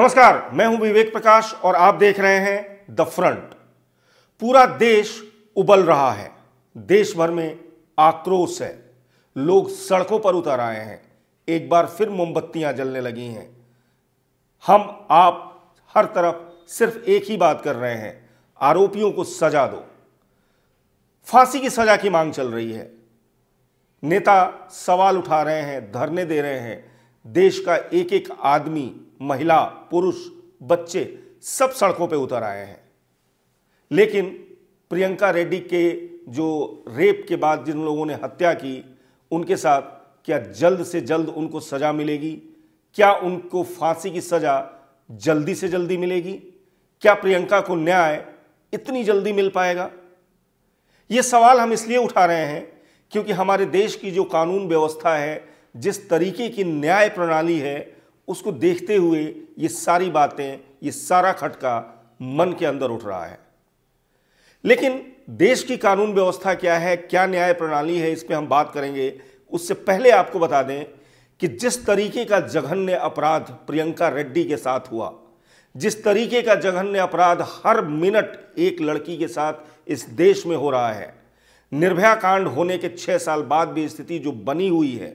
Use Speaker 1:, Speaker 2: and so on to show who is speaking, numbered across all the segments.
Speaker 1: नमस्कार मैं हूं विवेक प्रकाश और आप देख रहे हैं द फ्रंट पूरा देश उबल रहा है देश भर में आक्रोश है लोग सड़कों पर उतर आए हैं एक बार फिर मोमबत्तियां जलने लगी हैं हम आप हर तरफ सिर्फ एक ही बात कर रहे हैं आरोपियों को सजा दो फांसी की सजा की मांग चल रही है नेता सवाल उठा रहे हैं धरने दे रहे हैं देश का एक एक आदमी महिला पुरुष बच्चे सब सड़कों पे उतर आए हैं लेकिन प्रियंका रेड्डी के जो रेप के बाद जिन लोगों ने हत्या की उनके साथ क्या जल्द से जल्द उनको सज़ा मिलेगी क्या उनको फांसी की सज़ा जल्दी से जल्दी मिलेगी क्या प्रियंका को न्याय इतनी जल्दी मिल पाएगा ये सवाल हम इसलिए उठा रहे हैं क्योंकि हमारे देश की जो कानून व्यवस्था है जिस तरीके की न्याय प्रणाली है उसको देखते हुए ये सारी बातें ये सारा खटका मन के अंदर उठ रहा है लेकिन देश की कानून व्यवस्था क्या है क्या न्याय प्रणाली है इस पर हम बात करेंगे उससे पहले आपको बता दें कि जिस तरीके का जघन्य अपराध प्रियंका रेड्डी के साथ हुआ जिस तरीके का जघन्य अपराध हर मिनट एक लड़की के साथ इस देश में हो रहा है निर्भया कांड होने के छह साल बाद भी स्थिति जो बनी हुई है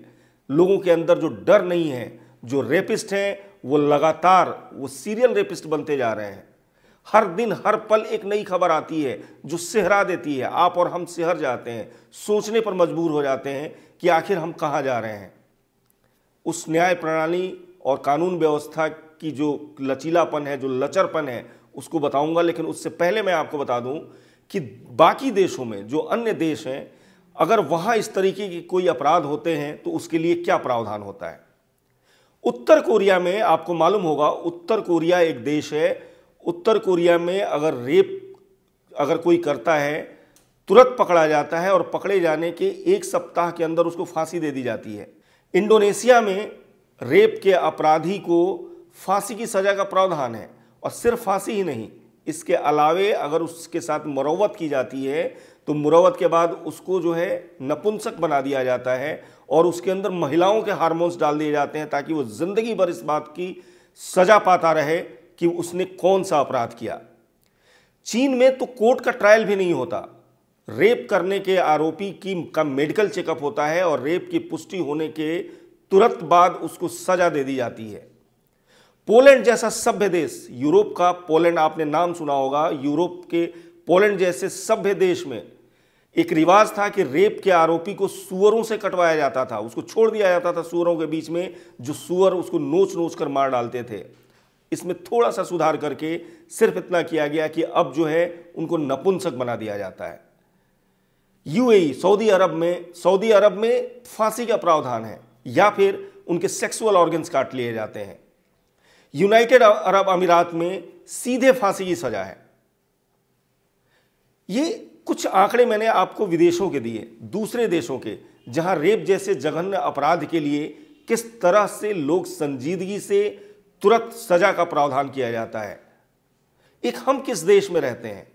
Speaker 1: लोगों के अंदर जो डर नहीं है जो रेपिस्ट हैं वो लगातार वो सीरियल रेपिस्ट बनते जा रहे हैं हर दिन हर पल एक नई खबर आती है जो सहरा देती है आप और हम सिहर जाते हैं सोचने पर मजबूर हो जाते हैं कि आखिर हम कहाँ जा रहे हैं उस न्याय प्रणाली और कानून व्यवस्था की जो लचीलापन है जो लचरपन है उसको बताऊंगा लेकिन उससे पहले मैं आपको बता दूं कि बाकी देशों में जो अन्य देश हैं अगर वहाँ इस तरीके के कोई अपराध होते हैं तो उसके लिए क्या प्रावधान होता है उत्तर कोरिया में आपको मालूम होगा उत्तर कोरिया एक देश है उत्तर कोरिया में अगर रेप अगर कोई करता है तुरंत पकड़ा जाता है और पकड़े जाने के एक सप्ताह के अंदर उसको फांसी दे दी जाती है इंडोनेशिया में रेप के अपराधी को फांसी की सज़ा का प्रावधान है और सिर्फ फांसी ही नहीं इसके अलावे अगर उसके साथ मुरवत की जाती है तो मुरवत के बाद उसको जो है नपुंसक बना दिया जाता है और उसके अंदर महिलाओं के हार्मोन्स डाल दिए जाते हैं ताकि वो ज़िंदगी भर इस बात की सजा पाता रहे कि उसने कौन सा अपराध किया चीन में तो कोर्ट का ट्रायल भी नहीं होता रेप करने के आरोपी की का मेडिकल चेकअप होता है और रेप की पुष्टि होने के तुरंत बाद उसको सजा दे दी जाती है पोलैंड जैसा सभ्य देश यूरोप का पोलैंड आपने नाम सुना होगा यूरोप के पोलैंड जैसे सभ्य देश में एक रिवाज था कि रेप के आरोपी को सुअरों से कटवाया जाता था उसको छोड़ दिया जाता था सुअरों के बीच में जो सुअर उसको नोच नोच कर मार डालते थे इसमें थोड़ा सा सुधार करके सिर्फ इतना किया गया कि अब जो है उनको नपुंसक बना दिया जाता है यूएई सऊदी अरब में सऊदी अरब में फांसी का प्रावधान है या फिर उनके सेक्सुअल ऑर्गन्स काट लिए जाते हैं यूनाइटेड अरब अमीरात में सीधे फांसी की सजा है ये कुछ आंकड़े मैंने आपको विदेशों के दिए दूसरे देशों के जहां रेप जैसे जघन्य अपराध के लिए किस तरह से लोग संजीदगी से तुरंत सजा का प्रावधान किया जाता है एक हम किस देश में रहते हैं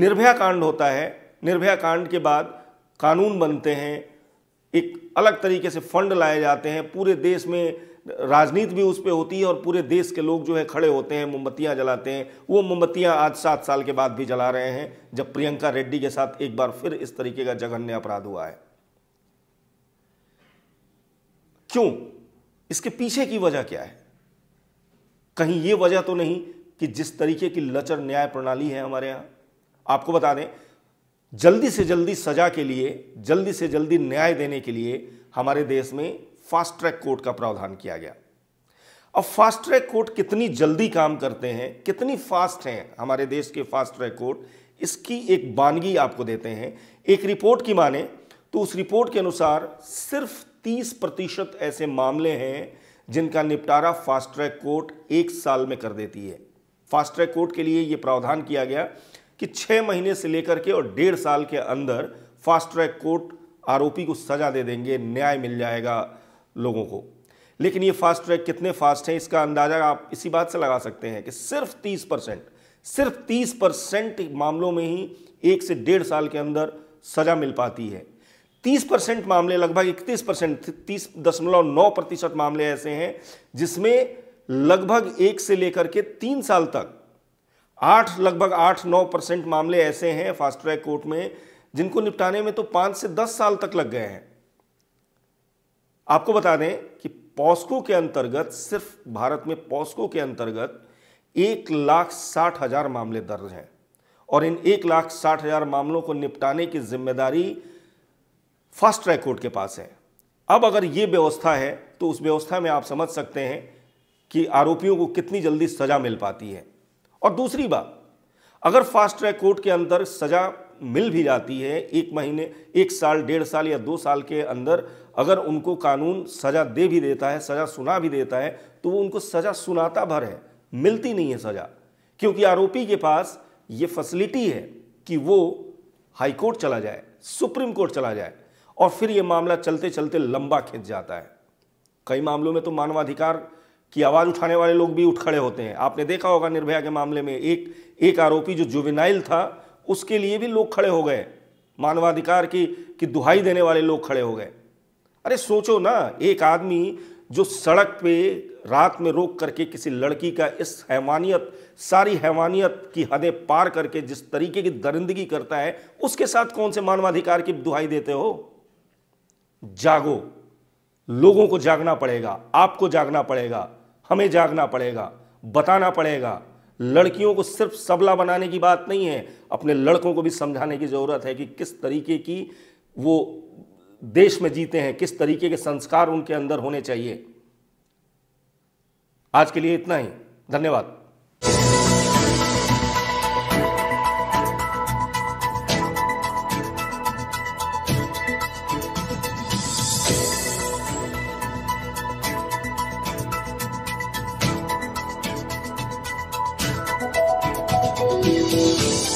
Speaker 1: निर्भया कांड होता है निर्भया कांड के बाद कानून बनते हैं एक अलग तरीके से फंड लाए जाते हैं पूरे देश में राजनीति भी उस पर होती है और पूरे देश के लोग जो है खड़े होते हैं मोमबत्तियाँ जलाते हैं वो मोमबत्तियाँ आज सात साल के बाद भी जला रहे हैं जब प्रियंका रेड्डी के साथ एक बार फिर इस तरीके का जघन्य अपराध हुआ है क्यों इसके पीछे की वजह क्या है कहीं ये वजह तो नहीं कि जिस तरीके की लचर न्याय प्रणाली है हमारे यहां आपको बता दें जल्दी से जल्दी सजा के लिए जल्दी से जल्दी न्याय देने के लिए हमारे देश में फास्ट ट्रैक कोर्ट का प्रावधान किया गया अब फास्ट ट्रैक कोर्ट कितनी जल्दी काम करते हैं कितनी फास्ट हैं हमारे देश के फास्ट ट्रैक कोर्ट इसकी एक बानगी आपको देते हैं एक रिपोर्ट की माने तो उस रिपोर्ट के अनुसार सिर्फ 30 प्रतिशत ऐसे मामले हैं जिनका निपटारा फास्ट ट्रैक कोर्ट एक साल में कर देती है फास्ट ट्रैक कोर्ट के लिए यह प्रावधान किया गया कि छह महीने से लेकर के और डेढ़ साल के अंदर फास्ट ट्रैक कोर्ट आरोपी को सजा दे देंगे न्याय मिल जाएगा लोगों को लेकिन ये फास्ट ट्रैक कितने फास्ट हैं इसका अंदाज़ा आप इसी बात से लगा सकते हैं कि सिर्फ तीस परसेंट सिर्फ तीस परसेंट मामलों में ही एक से डेढ़ साल के अंदर सज़ा मिल पाती है तीस परसेंट मामले लगभग इकतीस परसेंट तीस दशमलव नौ प्रतिशत मामले ऐसे हैं जिसमें लगभग एक से लेकर के तीन साल तक आठ लगभग आठ नौ परसेंट मामले ऐसे हैं फास्ट ट्रैक कोर्ट में जिनको निपटाने में तो पाँच से दस साल तक लग गए हैं आपको बता दें कि पॉस्को के अंतर्गत सिर्फ भारत में पॉस्को के अंतर्गत एक लाख साठ हजार मामले दर्ज हैं और इन एक लाख साठ हजार मामलों को निपटाने की जिम्मेदारी फास्ट ट्रैक कोर्ट के पास है अब अगर ये व्यवस्था है तो उस व्यवस्था में आप समझ सकते हैं कि आरोपियों को कितनी जल्दी सजा मिल पाती है और दूसरी बात अगर फास्ट ट्रैक कोर्ट के अंदर सजा मिल भी जाती है एक महीने एक साल डेढ़ साल या दो साल के अंदर अगर उनको कानून सज़ा दे भी देता है सज़ा सुना भी देता है तो वो उनको सज़ा सुनाता भर है मिलती नहीं है सज़ा क्योंकि आरोपी के पास ये फैसिलिटी है कि वो हाईकोर्ट चला जाए सुप्रीम कोर्ट चला जाए और फिर ये मामला चलते चलते लंबा खिंच जाता है कई मामलों में तो मानवाधिकार की आवाज़ उठाने वाले लोग भी उठ खड़े होते हैं आपने देखा होगा निर्भया के मामले में एक एक आरोपी जो जुविनाइल था उसके लिए भी लोग खड़े हो गए मानवाधिकार की की दुहाई देने वाले लोग खड़े हो गए अरे सोचो ना एक आदमी जो सड़क पे रात में रोक करके किसी लड़की का इस हैवानियत सारी हैवानियत की हदें पार करके जिस तरीके की दरिंदगी करता है उसके साथ कौन से मानवाधिकार की दुहाई देते हो जागो लोगों को जागना पड़ेगा आपको जागना पड़ेगा हमें जागना पड़ेगा बताना पड़ेगा लड़कियों को सिर्फ सबला बनाने की बात नहीं है अपने लड़कों को भी समझाने की ज़रूरत है कि किस तरीके की वो देश में जीते हैं किस तरीके के संस्कार उनके अंदर होने चाहिए आज के लिए इतना ही धन्यवाद Thank you.